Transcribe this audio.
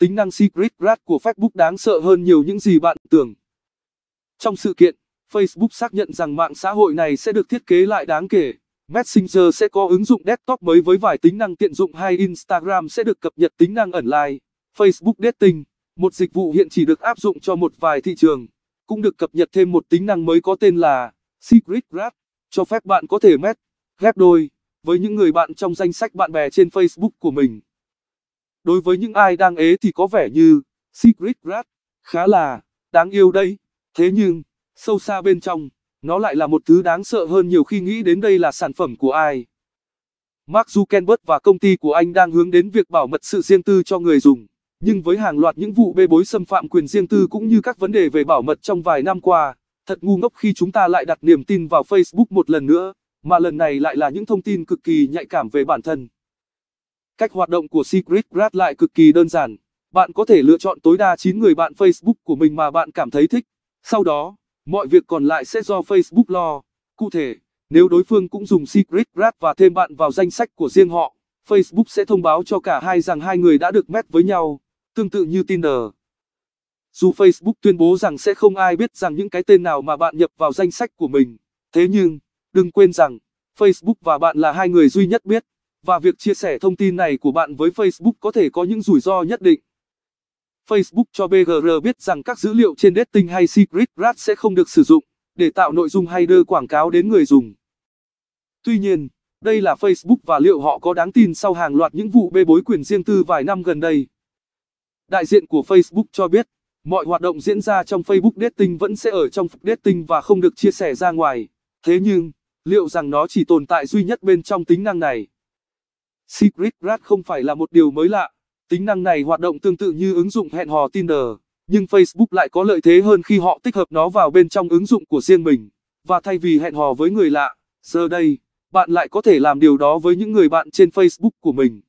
Tính năng Secret Grad của Facebook đáng sợ hơn nhiều những gì bạn tưởng. Trong sự kiện, Facebook xác nhận rằng mạng xã hội này sẽ được thiết kế lại đáng kể. Messenger sẽ có ứng dụng desktop mới với vài tính năng tiện dụng hay Instagram sẽ được cập nhật tính năng ẩn like. Facebook Dating, một dịch vụ hiện chỉ được áp dụng cho một vài thị trường, cũng được cập nhật thêm một tính năng mới có tên là Secret Grab, cho phép bạn có thể match, ghép đôi với những người bạn trong danh sách bạn bè trên Facebook của mình đối với những ai đang ế thì có vẻ như Secret Rat khá là đáng yêu đây. Thế nhưng, sâu xa bên trong, nó lại là một thứ đáng sợ hơn nhiều khi nghĩ đến đây là sản phẩm của ai. Mark Zuckerberg và công ty của anh đang hướng đến việc bảo mật sự riêng tư cho người dùng, nhưng với hàng loạt những vụ bê bối xâm phạm quyền riêng tư cũng như các vấn đề về bảo mật trong vài năm qua, thật ngu ngốc khi chúng ta lại đặt niềm tin vào Facebook một lần nữa, mà lần này lại là những thông tin cực kỳ nhạy cảm về bản thân. Cách hoạt động của Secret Grad lại cực kỳ đơn giản. Bạn có thể lựa chọn tối đa 9 người bạn Facebook của mình mà bạn cảm thấy thích. Sau đó, mọi việc còn lại sẽ do Facebook lo. Cụ thể, nếu đối phương cũng dùng Secret Grad và thêm bạn vào danh sách của riêng họ, Facebook sẽ thông báo cho cả hai rằng hai người đã được match với nhau, tương tự như Tinder. Dù Facebook tuyên bố rằng sẽ không ai biết rằng những cái tên nào mà bạn nhập vào danh sách của mình, thế nhưng, đừng quên rằng, Facebook và bạn là hai người duy nhất biết và việc chia sẻ thông tin này của bạn với Facebook có thể có những rủi ro nhất định. Facebook cho BGR biết rằng các dữ liệu trên dating hay secret rat sẽ không được sử dụng để tạo nội dung hay đưa quảng cáo đến người dùng. Tuy nhiên, đây là Facebook và liệu họ có đáng tin sau hàng loạt những vụ bê bối quyền riêng tư vài năm gần đây. Đại diện của Facebook cho biết, mọi hoạt động diễn ra trong Facebook Dating vẫn sẽ ở trong phục Dating và không được chia sẻ ra ngoài. Thế nhưng, liệu rằng nó chỉ tồn tại duy nhất bên trong tính năng này? Secret Grad không phải là một điều mới lạ. Tính năng này hoạt động tương tự như ứng dụng hẹn hò Tinder, nhưng Facebook lại có lợi thế hơn khi họ tích hợp nó vào bên trong ứng dụng của riêng mình. Và thay vì hẹn hò với người lạ, giờ đây, bạn lại có thể làm điều đó với những người bạn trên Facebook của mình.